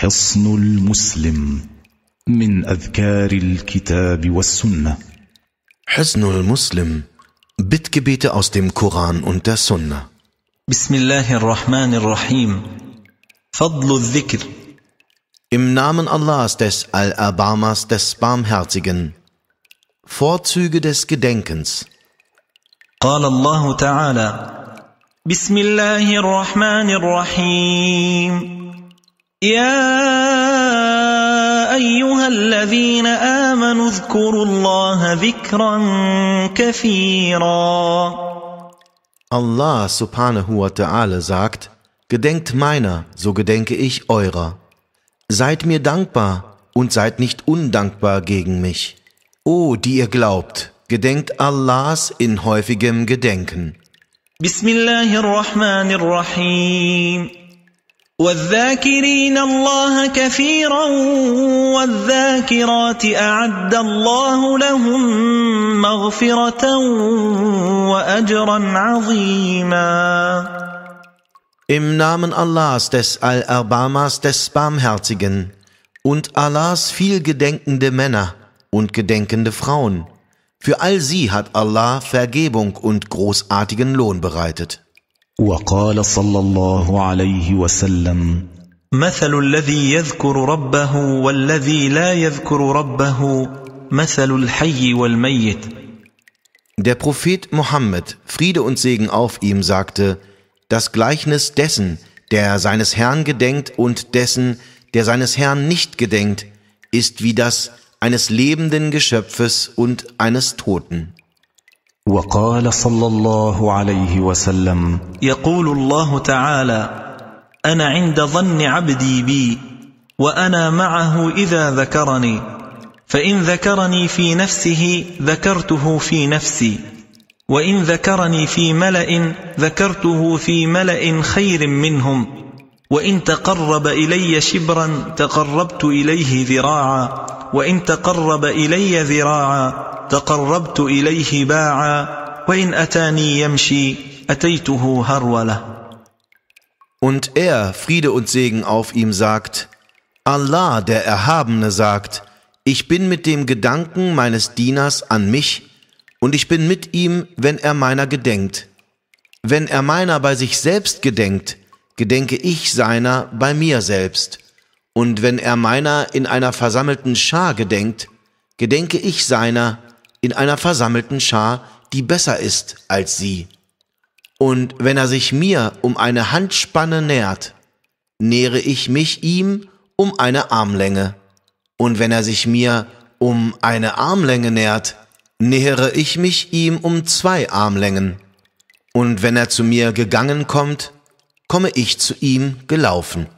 حصن المسلم من أذكار الكتاب والسنة حصن المسلم بتكبيت aus dem Koran und der Sunna. بسم الله الرحمن الرحيم فضل الذكر Im Namen Allahs des Al-Abamas des Barmherzigen Vorzüge des Gedenkens قال الله تعالى بسم الله الرحمن الرحيم يا أيها الذين آمنوا اذكروا الله ذكرا كثيرا Allah subhanahu wa ta'ala sagt, Gedenkt meiner, so gedenke ich eurer. Seid mir dankbar und seid nicht undankbar gegen mich. O, die ihr glaubt, gedenkt Allahs in häufigem Gedenken. Bismillahirrahmanirrahim. والذاكرين الله كثيرا والذاكرات أعد الله لهم مغفرة وأجرا عظيما Im Namen Allahs, des Al-Arbamas des Barmherzigen und Allahs vielgedenkende Männer und gedenkende Frauen. Für all sie hat Allah Vergebung und großartigen Lohn bereitet. وقال صلى الله عليه وسلم مثل الذي يذكر ربه والذي لا يذكر ربه مثل الحي والميت Der Prophet Mohammed, Friede und Segen auf ihm, sagte, das Gleichnis dessen, der seines Herrn gedenkt und dessen, der seines Herrn nicht gedenkt, ist wie das eines lebenden Geschöpfes und eines Toten. وقال صلى الله عليه وسلم يقول الله تعالى أنا عند ظن عبدي بي وأنا معه إذا ذكرني فإن ذكرني في نفسه ذكرته في نفسي وإن ذكرني في ملأ ذكرته في ملأ خير منهم وإن تقرب إلي شبرا تقربت إليه ذراعا وإن تقرب إلي ذراعا تقربت إليه باعا وإن أتاني يمشي أتيته هرولة Und er, Friede und Segen auf ihm, sagt, Allah, der Erhabene, sagt, ich bin mit dem Gedanken meines Dieners an mich, und ich bin mit ihm, wenn er meiner gedenkt. Wenn er meiner bei sich selbst gedenkt, gedenke ich seiner bei mir selbst. Und wenn er meiner in einer versammelten Schar gedenkt, gedenke ich seiner in einer versammelten Schar, die besser ist als sie. Und wenn er sich mir um eine Handspanne nähert, nähere ich mich ihm um eine Armlänge. Und wenn er sich mir um eine Armlänge nähert, nähere ich mich ihm um zwei Armlängen. Und wenn er zu mir gegangen kommt, komme ich zu ihm gelaufen.